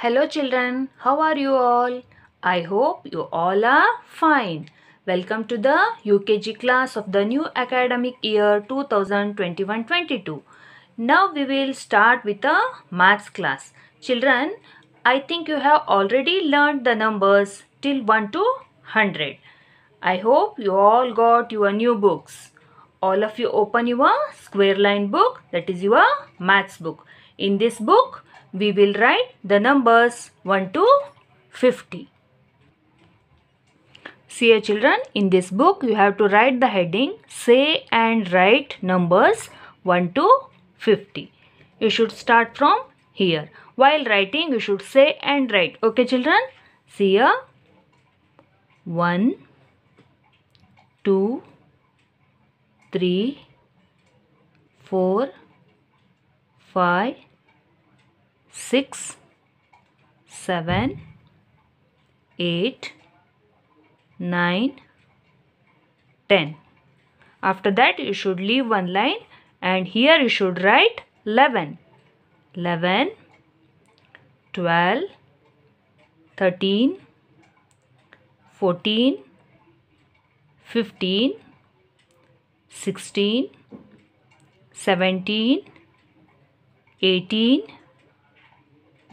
Hello children, how are you all? I hope you all are fine. Welcome to the UKG class of the new academic year 2021-22. Now we will start with a maths class. Children, I think you have already learned the numbers till 1 to 100. I hope you all got your new books. All of you open your square line book that is your maths book. In this book, we will write the numbers 1 to 50. See your children, in this book you have to write the heading say and write numbers 1 to 50. You should start from here. While writing you should say and write. Okay children, see here 1, 2, 3, 4, 5, six, seven, eight, nine, ten. After that you should leave one line and here you should write 11. 11, 12, 13, 14, 15, 16, 17, 18,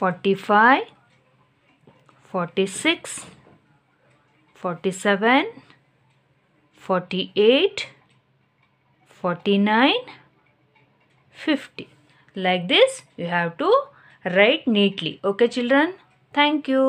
45 46 47 48 49 50 like this you have to write neatly okay children thank you